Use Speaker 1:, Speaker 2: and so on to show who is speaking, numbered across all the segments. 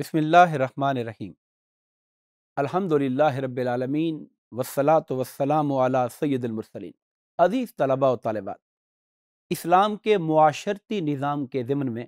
Speaker 1: बसमीम् अलहमदिल्ला रबालमीन वसलात वसलाम आला सैदुलमरसलिन अज़ीज़ तलबा व तलबात इस्लाम के माशरती निज़ाम के ज़िमन में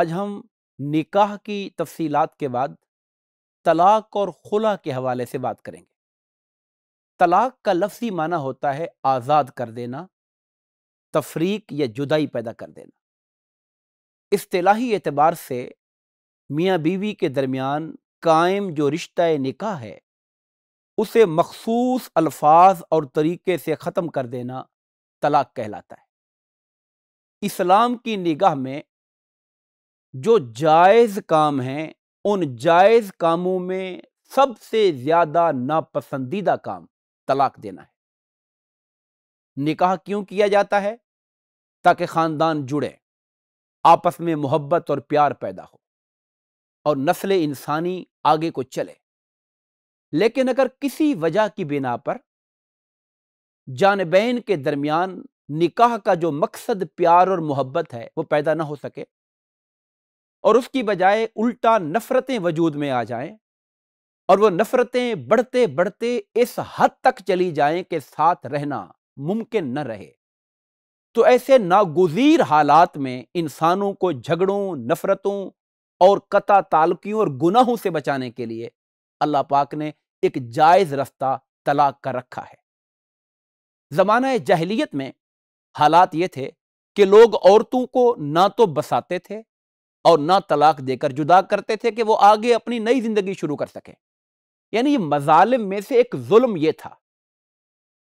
Speaker 1: आज हम निकाह की तफसीलात के बाद तलाक़ और खुला के हवाले से बात करेंगे तलाक़ का लफ्ज़ी माना होता है आज़ाद कर देना तफरीक या जुदाई पैदा कर देना इतलाही एतबार से मियाँ बीवी के दरमियान कायम जो रिश्ता निका है उसे मखसूस अल्फाज और तरीके से ख़त्म कर देना तलाक कहलाता है इस्लाम की निगाह में जो जायज़ काम हैं उन जायज़ कामों में सबसे ज़्यादा नापसंदीदा काम तलाक देना है निकाह क्यों किया जाता है ताकि ख़ानदान जुड़े आपस में मोहब्बत और प्यार पैदा हो और नस्ल इंसानी आगे को चले लेकिन अगर किसी वजह की बिना पर जानबैन के दरमियान निकाह का जो मकसद प्यार और मोहब्बत है वो पैदा ना हो सके और उसकी बजाय उल्टा नफ़रतें वजूद में आ जाएं और वो नफ़रतें बढ़ते बढ़ते इस हद तक चली जाएं कि साथ रहना मुमकिन न रहे तो ऐसे नागुजीर हालात में इंसानों को झगड़ों नफ़रतों और कता तालुकियों और गुनाहों से बचाने के लिए अल्लाह पाक ने एक जायज रास्ता तलाक का रखा है जमाना जहलीत में हालात ये थे कि लोग औरतों को ना तो बसाते थे और ना तलाक देकर जुदा करते थे कि वो आगे अपनी नई जिंदगी शुरू कर सके यानी ये मजालिम में से एक जुल्म ये था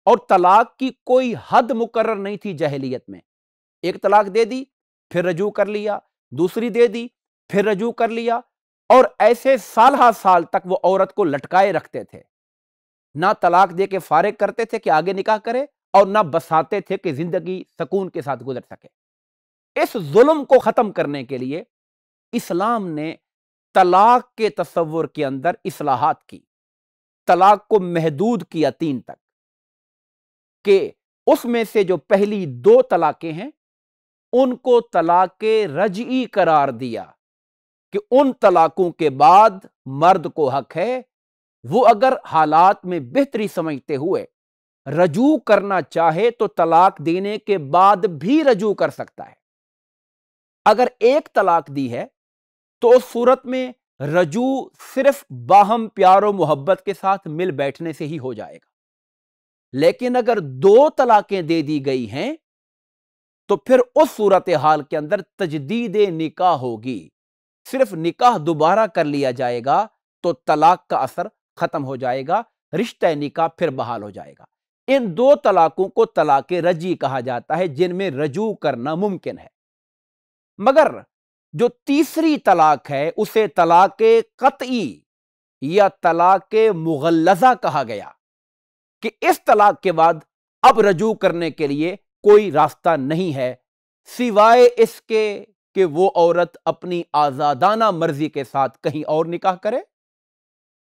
Speaker 1: और तलाक की कोई हद मुकर नहीं थी जहलीत में एक तलाक दे दी फिर रजू कर लिया दूसरी दे दी फिर रजू कर लिया और ऐसे साल हा साल तक वो औरत को लटकाए रखते थे ना तलाक दे के फारिग करते थे कि आगे निकाह करे और ना बसाते थे कि जिंदगी सकून के साथ गुजर सके इस जुल्म को ख़त्म करने के लिए इस्लाम ने तलाक के तस्वुर के अंदर असलाहत की तलाक को महदूद किया तीन तक के उसमें से जो पहली दो तलाक़ें हैं उनको तलाक रजई करार दिया कि उन तलाकों के बाद मर्द को हक है वो अगर हालात में बेहतरी समझते हुए रजू करना चाहे तो तलाक देने के बाद भी रजू कर सकता है अगर एक तलाक दी है तो उस सूरत में रजू सिर्फ बाहम प्यार और मोहब्बत के साथ मिल बैठने से ही हो जाएगा लेकिन अगर दो तलाकें दे दी गई हैं तो फिर उस सूरत हाल के अंदर तजदीद निकाह होगी सिर्फ निकाह दोबारा कर लिया जाएगा तो तलाक का असर खत्म हो जाएगा रिश्ता निकाह फिर बहाल हो जाएगा इन दो तलाकों को तलाक रजी कहा जाता है जिनमें रजू करना मुमकिन है मगर जो तीसरी तलाक है उसे तलाक कतई या तलाक मुगलजा कहा गया कि इस तलाक के बाद अब रजू करने के लिए कोई रास्ता नहीं है सिवाय इसके कि वो औरत अपनी आजादाना मर्जी के साथ कहीं और निकाह करे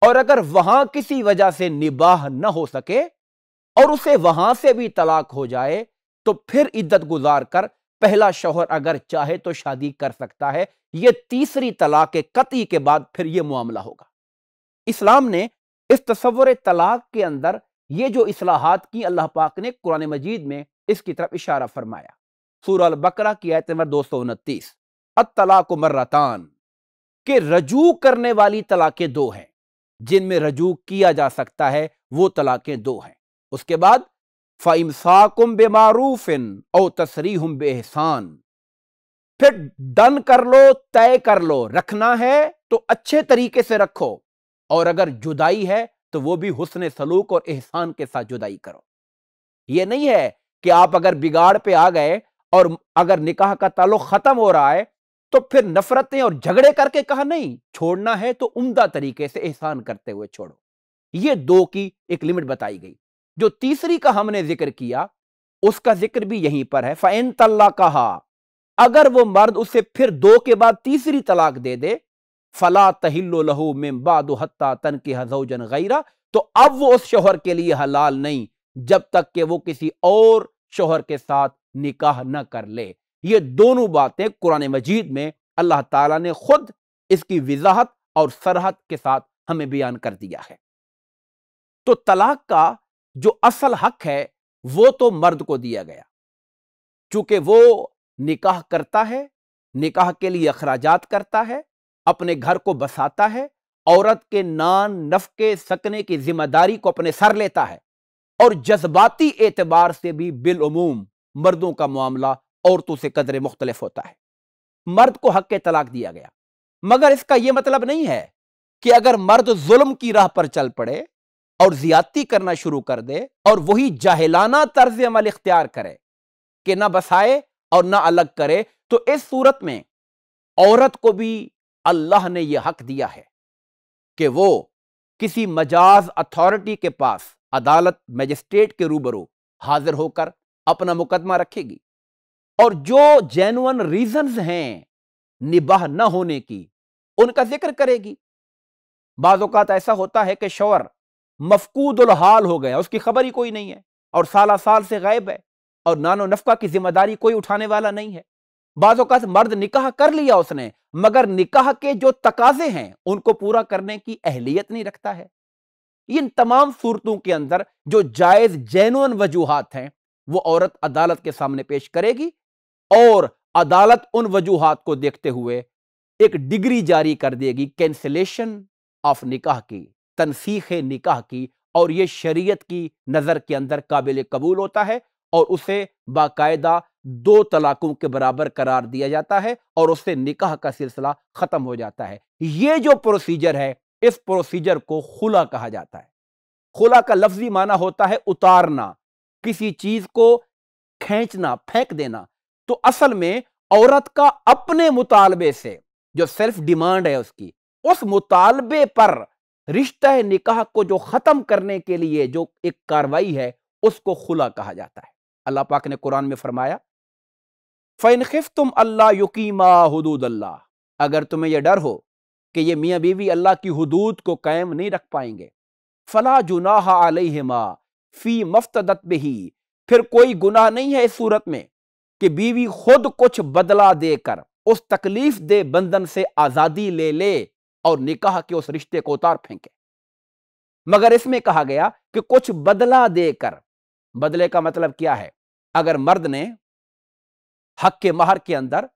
Speaker 1: और अगर वहां किसी वजह से निबाह न हो सके और उसे वहां से भी तलाक हो जाए तो फिर इद्दत गुजार कर पहला शोहर अगर चाहे तो शादी कर सकता है यह तीसरी तलाक कती के बाद फिर यह मामला होगा इस्लाम ने इस तस्वर तलाक के अंदर ये जो असलाहत की अल्लाह पाक ने कुरान मजीद में इसकी तरफ इशारा फरमाया सूरह बकरा की आयत नंबर दो सौ उनतीस अतलाक मर्रतान के रजू करने वाली तलाक़ें दो हैं जिनमें रजू किया जा सकता है वो तलाक़ें दो हैं उसके बाद फ़ाइमसाकुम बेमारूफिन और तसरी हम बेहसान फिर डन कर लो तय कर लो रखना है तो अच्छे तरीके से रखो और अगर जुदाई है तो वो भी हुसन सलूक और एहसान के साथ जुदाई करो ये नहीं है कि आप अगर बिगाड़ पे आ गए और अगर निकाह का ताल्लुक खत्म हो रहा है तो फिर नफरतें और झगड़े करके कहा नहीं छोड़ना है तो उम्दा तरीके से एहसान करते हुए छोड़ो ये दो की एक लिमिट बताई गई जो तीसरी का हमने जिक्र किया उसका जिक्र भी यहीं पर है फैन तल्ला कहा अगर वो मर्द उसे फिर दो के बाद तीसरी तलाक दे दे फला तहिल्लो लहू में बादत्ता तन के हजोजन गैरा तो अब वो उस शोहर के लिए हलाल नहीं जब तक कि वो किसी और शोहर के साथ निकाह न कर ले ये दोनों बातें कुरान मजीद में अल्लाह ताला ने खुद इसकी वजाहत और सरहद के साथ हमें बयान कर दिया है तो तलाक का जो असल हक है वो तो मर्द को दिया गया चूंकि वो निकाह करता है निकाह के लिए अखराज करता है अपने घर को बसाता है औरत के नान नफके सकने की जिम्मेदारी को अपने सर लेता है और जज्बाती एतबार से भी बिलूम मर्दों का मामला औरतों से कदर मुख्तलफ होता है मर्द को हक तलाक दिया गया मगर इसका यह मतलब नहीं है कि अगर मर्द जुल्म की राह पर चल पड़े और ज्यादती करना शुरू कर दे और वही जाहिलाना तर्ज अमल इख्तियार करे कि ना बसाए और ना अलग करे तो इस सूरत में औरत को भी अल्लाह ने यह हक दिया है कि वो किसी मजाज अथॉरिटी के पास अदालत मजिस्ट्रेट के रूबरू हाजिर होकर अपना मुकदमा रखेगी और जो जेनुअन रीजंस हैं निबाह न होने की उनका जिक्र करेगी बाज़ात ऐसा होता है कि शौर मफकूद हाल हो गया उसकी खबर ही कोई नहीं है और साला साल से गायब है और नानो नफका की जिम्मेदारी कोई उठाने वाला नहीं है बाज़ात मर्द निकाह कर लिया उसने मगर निकाह के जो तकाजे हैं उनको पूरा करने की अहलियत नहीं रखता है इन तमाम सूरतों के अंदर जो जायज़ जैन वजूहत हैं वो औरत अदालत के सामने पेश करेगी और अदालत उन वजूहत को देखते हुए एक डिग्री जारी कर देगी कैंसिलेशन ऑफ निकाह की तनसीख निकाह की और ये शरीयत की नज़र के अंदर काबिल कबूल होता है और उसे बाकायदा दो तलाकों के बराबर करार दिया जाता है और उससे निकाह का सिलसिला ख़त्म हो जाता है ये जो प्रोसीजर है इस प्रोसीजर को खुला कहा जाता है खुला का लफ्जी माना होता है उतारना किसी चीज को खींचना फेंक देना तो असल में औरत का अपने मुतालबे से जो सेल्फ डिमांड है उसकी उस मुतालबे पर रिश्ता निकाह को जो ख़त्म करने के लिए जो एक कार्रवाई है उसको खुला कहा जाता है अल्लाह पाक ने कुरान में फरमाया फ़ैन खिफ तुम अल्लाह यकीमा हदूद अल्लाह अगर तुम्हें यह डर हो कि ये मियाँ बीवी अल्लाह की हदूद को कायम नहीं रख पाएंगे फ़ला जुनाहा माँ फी मफ्तदत बही फिर कोई गुनाह नहीं है इस सूरत में कि बीवी खुद कुछ बदला देकर उस तकलीफ दे बंधन से आज़ादी ले ले और निकाह के उस रिश्ते को उतार फेंके मगर इसमें कहा गया कि कुछ बदला देकर बदले का मतलब क्या है अगर मर्द ने हक के महर के अंदर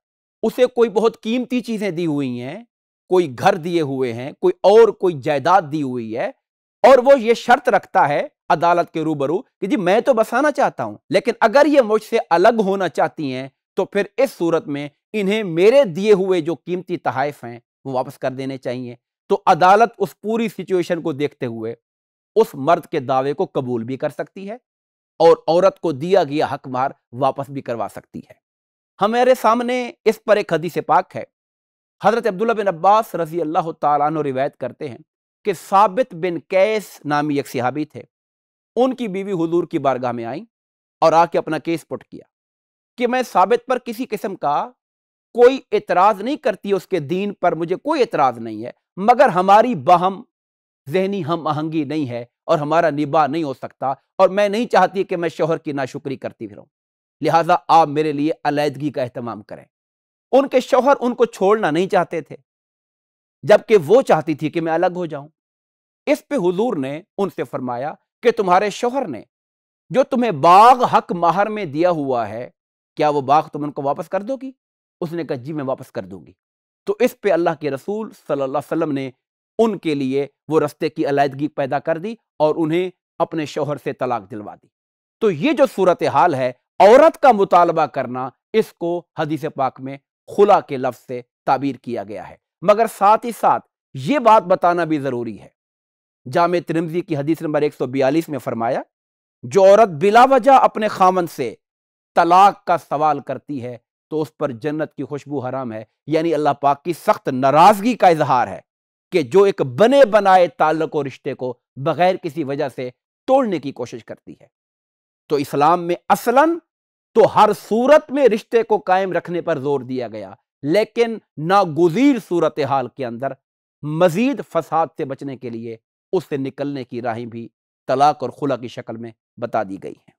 Speaker 1: उसे कोई बहुत कीमती चीजें दी हुई हैं कोई घर दिए हुए हैं कोई और कोई जायदाद दी हुई है और वो ये शर्त रखता है अदालत के रूबरू कि जी मैं तो बसाना चाहता हूं लेकिन अगर ये मुझसे अलग होना चाहती हैं तो फिर इस सूरत में इन्हें मेरे दिए हुए जो कीमती तहफ हैं वो वापस कर देने चाहिए तो अदालत उस पूरी सिचुएशन को देखते हुए उस मर्द के दावे को कबूल भी कर सकती है और औरत को दिया गया हक मार वापस भी करवा सकती है हमारे सामने इस पर एक हदीस पाक है हज़रत अब्दुल्ला बिन अब्बास रजी अल्लाह तैन रिवायत करते हैं कि साबित बिन कैस नामी एक सिहाबी थे उनकी बीवी हुजूर की बारगाह में आई और आके अपना केस पुट किया कि मैं साबित पर किसी किस्म का कोई एतराज नहीं करती उसके दीन पर मुझे कोई एतराज नहीं है मगर हमारी बहम जहनी हम आहंगी नहीं है और हमारा निभा नहीं हो सकता और मैं नहीं चाहती कि मैं शोहर की नाशुक्री करती फिर लिहाजा आप मेरे लिए अलीदगी का अहतमाम करें उनके शोहर उनको छोड़ना नहीं चाहते थे जबकि वो चाहती थी कि मैं अलग हो जाऊं इस पे हुजूर ने उनसे फरमाया कि तुम्हारे शोहर ने जो तुम्हें बाग हक माहर में दिया हुआ है क्या वो बाग तुम उनको वापस कर दोगी उसने कहा जी मैं वापस कर दूंगी तो इस पे अल्लाह के रसूल सल्लल्लाहु अलैहि वसल्लम ने उनके लिए वो रस्ते की अलादगी पैदा कर दी और उन्हें अपने शोहर से तलाक दिलवा दी तो ये जो सूरत हाल है औरत का मुतालबा करना इसको हदीस पाक में खुला के लफ्ज से ताबीर किया गया है मगर साथ ही साथ ये बात बताना भी ज़रूरी है जाम तिरमजी की हदीस नंबर एक सौ बयालीस में फरमाया जो औरत बिला वजह अपने खामन से तलाक का सवाल करती है तो उस पर जन्नत की खुशबू हराम है यानी अल्लाह पाक की सख्त नाराजगी का इजहार है कि जो एक बने बनाए ताल्लुक और रिश्ते को बगैर किसी वजह से तोड़ने की कोशिश करती है तो इस्लाम में असलन तो हर सूरत में रिश्ते को कायम रखने पर जोर दिया गया लेकिन नागुजीर सूरत हाल के अंदर मजीद फसाद से बचने के लिए उससे निकलने की राहें भी तलाक और खुला की शक्ल में बता दी गई हैं